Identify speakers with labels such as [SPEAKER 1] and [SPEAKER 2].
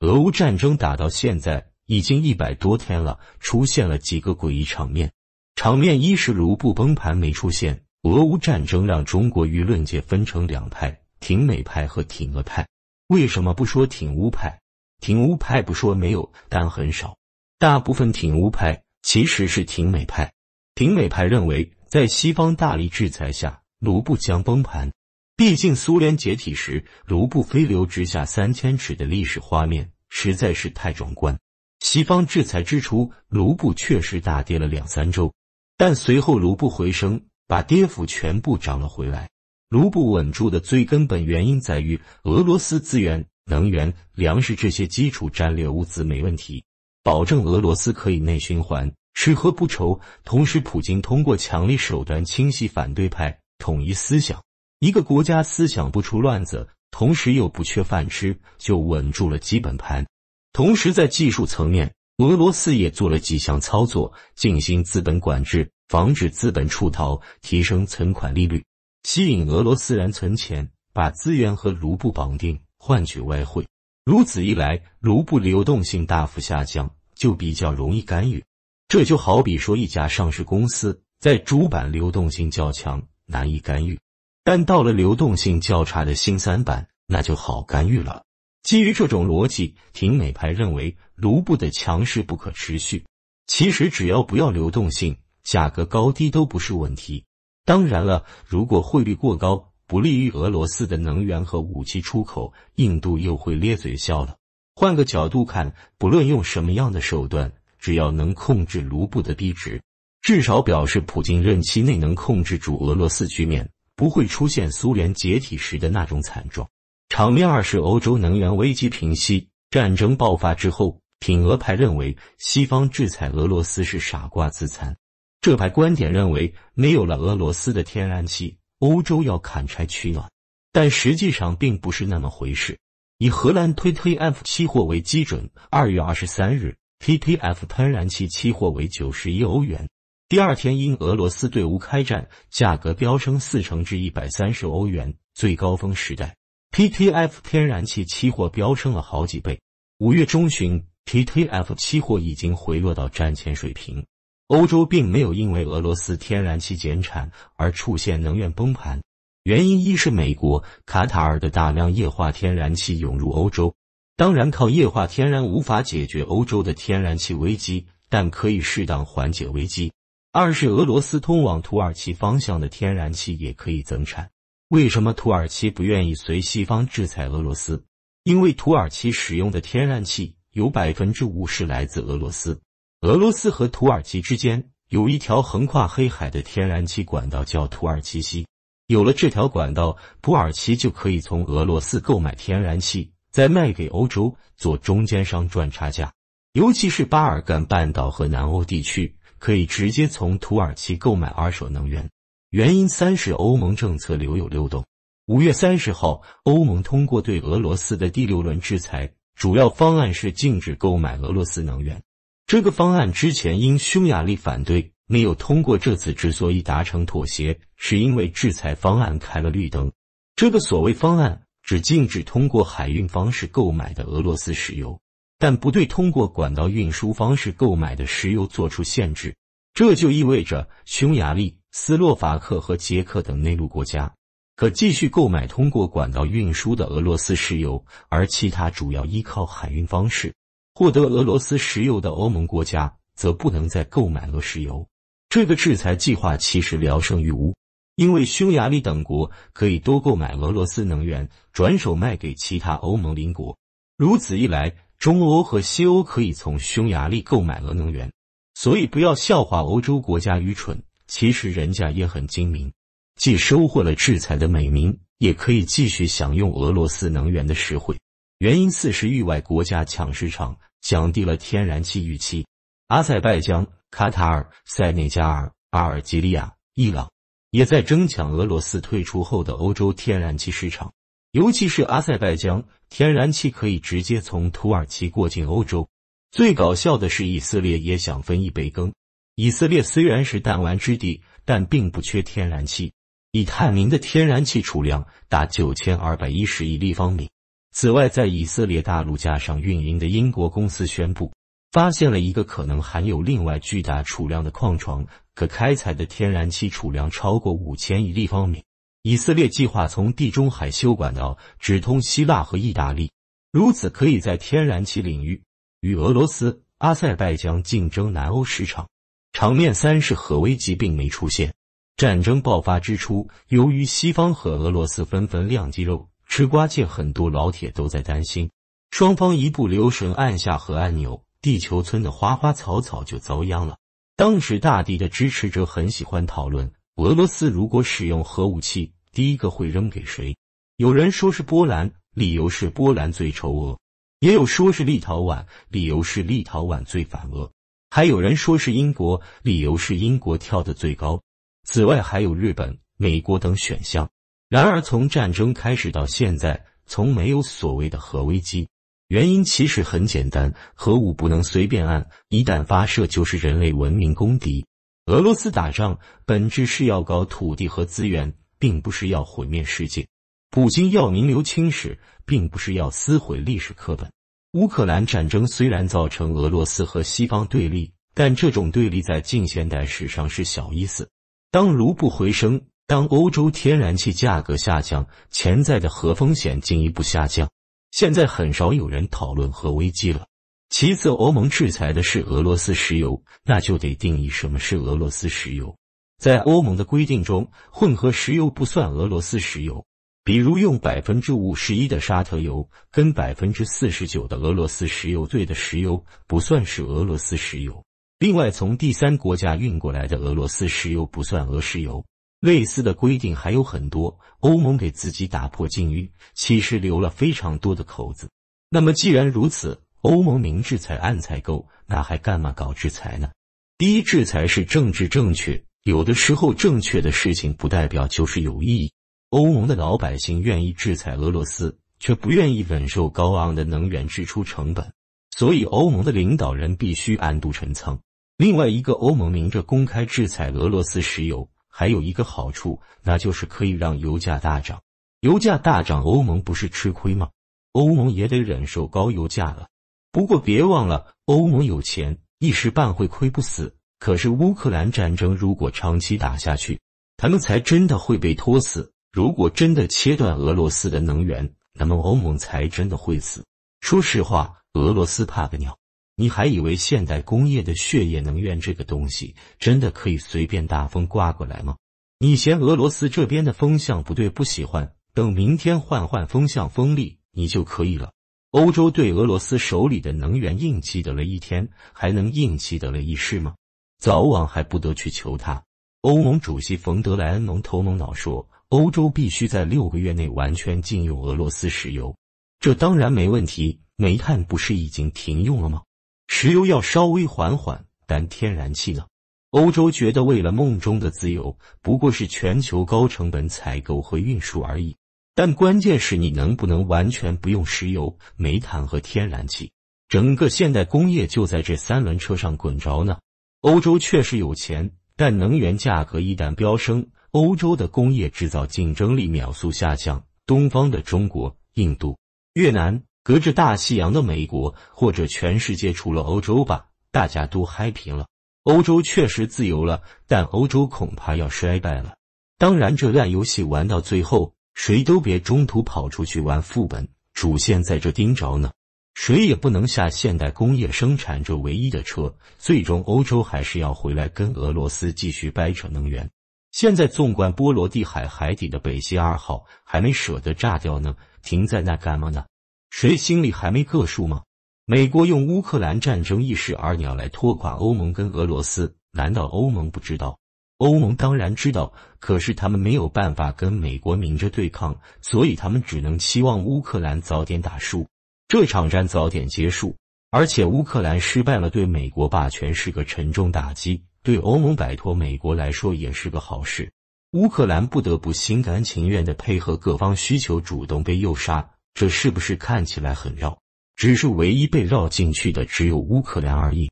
[SPEAKER 1] 俄乌战争打到现在已经一百多天了，出现了几个诡异场面。场面一是卢布崩盘没出现。俄乌战争让中国舆论界分成两派：挺美派和挺俄派。为什么不说挺乌派？挺乌派不说没有，但很少。大部分挺乌派其实是挺美派。挺美派认为，在西方大力制裁下，卢布将崩盘。毕竟，苏联解体时卢布飞流直下三千尺的历史画面实在是太壮观。西方制裁之初，卢布确实大跌了两三周，但随后卢布回升，把跌幅全部涨了回来。卢布稳住的最根本原因在于，俄罗斯资源、能源、粮食这些基础战略物资没问题，保证俄罗斯可以内循环，吃喝不愁。同时，普京通过强力手段清洗反对派，统一思想。一个国家思想不出乱子，同时又不缺饭吃，就稳住了基本盘。同时，在技术层面，俄罗斯也做了几项操作，进行资本管制，防止资本出逃，提升存款利率，吸引俄罗斯人存钱，把资源和卢布绑定，换取外汇。如此一来，卢布流动性大幅下降，就比较容易干预。这就好比说，一家上市公司在主板流动性较强，难以干预。但到了流动性较差的新三板，那就好干预了。基于这种逻辑，挺美派认为卢布的强势不可持续。其实只要不要流动性，价格高低都不是问题。当然了，如果汇率过高，不利于俄罗斯的能源和武器出口，印度又会咧嘴笑了。换个角度看，不论用什么样的手段，只要能控制卢布的低值，至少表示普京任期内能控制住俄罗斯局面。不会出现苏联解体时的那种惨状。场面二是欧洲能源危机平息，战争爆发之后，挺俄派认为西方制裁俄罗斯是傻瓜自残。这派观点认为，没有了俄罗斯的天然气，欧洲要砍柴取暖，但实际上并不是那么回事。以荷兰 TTF 期货为基准，二月二十三日 TTF 天然气期货为九十欧元。第二天，因俄罗斯对乌开战，价格飙升四成至一百三十欧元，最高峰时代，PTF 天然气期货飙升了好几倍。五月中旬，PTF 期货已经回落到战前水平。欧洲并没有因为俄罗斯天然气减产而出现能源崩盘，原因一是美国卡塔尔的大量液化天然气涌入欧洲，当然靠液化天然无法解决欧洲的天然气危机，但可以适当缓解危机。二是俄罗斯通往土耳其方向的天然气也可以增产。为什么土耳其不愿意随西方制裁俄罗斯？因为土耳其使用的天然气有百分之五是来自俄罗斯。俄罗斯和土耳其之间有一条横跨黑海的天然气管道，叫土耳其西。有了这条管道，土耳其就可以从俄罗斯购买天然气，再卖给欧洲做中间商赚差价，尤其是巴尔干半岛和南欧地区。可以直接从土耳其购买二手能源。原因三是欧盟政策留有漏洞。五月三十号，欧盟通过对俄罗斯的第六轮制裁，主要方案是禁止购买俄罗斯能源。这个方案之前因匈牙利反对没有通过，这次之所以达成妥协，是因为制裁方案开了绿灯。这个所谓方案只禁止通过海运方式购买的俄罗斯石油。但不对通过管道运输方式购买的石油做出限制，这就意味着匈牙利、斯洛伐克和捷克等内陆国家可继续购买通过管道运输的俄罗斯石油，而其他主要依靠海运方式获得俄罗斯石油的欧盟国家则不能再购买俄石油。这个制裁计划其实聊胜于无，因为匈牙利等国可以多购买俄罗斯能源，转手卖给其他欧盟邻国。如此一来，中欧和西欧可以从匈牙利购买俄能源，所以不要笑话欧洲国家愚蠢，其实人家也很精明，既收获了制裁的美名，也可以继续享用俄罗斯能源的实惠。原因四是域外国家抢市场，降低了天然气预期。阿塞拜疆、卡塔尔、塞内加尔、阿尔及利亚、伊朗也在争抢俄罗斯退出后的欧洲天然气市场。尤其是阿塞拜疆天然气可以直接从土耳其过境欧洲。最搞笑的是，以色列也想分一杯羹。以色列虽然是弹丸之地，但并不缺天然气。已探明的天然气储量达九千二百一十亿立方米。此外，在以色列大陆架上运营的英国公司宣布，发现了一个可能含有另外巨大储量的矿床，可开采的天然气储量超过五千亿立方米。以色列计划从地中海修管道，直通希腊和意大利，如此可以在天然气领域与俄罗斯、阿塞拜疆竞争南欧市场。场面三是核危机并没出现。战争爆发之初，由于西方和俄罗斯纷纷亮肌肉，吃瓜界很多老铁都在担心，双方一不留神按下核按钮，地球村的花花草草就遭殃了。当时，大地的支持者很喜欢讨论俄罗斯如果使用核武器。第一个会扔给谁？有人说是波兰，理由是波兰最丑恶；也有说是立陶宛，理由是立陶宛最反俄；还有人说是英国，理由是英国跳得最高。此外还有日本、美国等选项。然而从战争开始到现在，从没有所谓的核危机。原因其实很简单：核武不能随便按，一旦发射就是人类文明公敌。俄罗斯打仗本质是要搞土地和资源。并不是要毁灭世界，普京要名流青史，并不是要撕毁历史课本。乌克兰战争虽然造成俄罗斯和西方对立，但这种对立在近现代史上是小意思。当卢布回升，当欧洲天然气价格下降，潜在的核风险进一步下降，现在很少有人讨论核危机了。其次，欧盟制裁的是俄罗斯石油，那就得定义什么是俄罗斯石油。在欧盟的规定中，混合石油不算俄罗斯石油。比如用百分之五十一的沙特油跟百分之四十九的俄罗斯石油兑的石油，不算是俄罗斯石油。另外，从第三国家运过来的俄罗斯石油不算俄石油。类似的规定还有很多。欧盟给自己打破禁欲，其实留了非常多的口子。那么既然如此，欧盟明制裁暗采购，那还干嘛搞制裁呢？第一，制裁是政治正确。有的时候，正确的事情不代表就是有意义。欧盟的老百姓愿意制裁俄罗斯，却不愿意忍受高昂的能源支出成本，所以欧盟的领导人必须暗度陈仓。另外一个，欧盟明着公开制裁俄罗斯石油，还有一个好处，那就是可以让油价大涨。油价大涨，欧盟不是吃亏吗？欧盟也得忍受高油价了。不过别忘了，欧盟有钱，一时半会亏不死。可是乌克兰战争如果长期打下去，他们才真的会被拖死。如果真的切断俄罗斯的能源，那么欧盟才真的会死。说实话，俄罗斯怕个鸟？你还以为现代工业的血液能源这个东西真的可以随便大风刮过来吗？你嫌俄罗斯这边的风向不对，不喜欢等明天换换风向风力，你就可以了。欧洲对俄罗斯手里的能源硬气得了一天，还能硬气得了一世吗？早晚还不得去求他。欧盟主席冯德莱恩蒙头蒙脑说，欧洲必须在六个月内完全禁用俄罗斯石油，这当然没问题。煤炭不是已经停用了吗？石油要稍微缓缓，但天然气呢？欧洲觉得为了梦中的自由，不过是全球高成本采购和运输而已。但关键是你能不能完全不用石油、煤炭和天然气？整个现代工业就在这三轮车上滚着呢。欧洲确实有钱，但能源价格一旦飙升，欧洲的工业制造竞争力秒速下降。东方的中国、印度、越南，隔着大西洋的美国，或者全世界除了欧洲吧，大家都嗨平了。欧洲确实自由了，但欧洲恐怕要衰败了。当然，这烂游戏玩到最后，谁都别中途跑出去玩副本，主线在这盯着呢。谁也不能下现代工业生产这唯一的车，最终欧洲还是要回来跟俄罗斯继续掰扯能源。现在，纵观波罗的海海底的北溪二号还没舍得炸掉呢，停在那干嘛呢？谁心里还没个数吗？美国用乌克兰战争一事而鸟来拖垮欧盟跟俄罗斯，难道欧盟不知道？欧盟当然知道，可是他们没有办法跟美国明着对抗，所以他们只能期望乌克兰早点打输。这场战早点结束，而且乌克兰失败了，对美国霸权是个沉重打击，对欧盟摆脱美国来说也是个好事。乌克兰不得不心甘情愿的配合各方需求，主动被诱杀，这是不是看起来很绕？只是唯一被绕进去的只有乌克兰而已。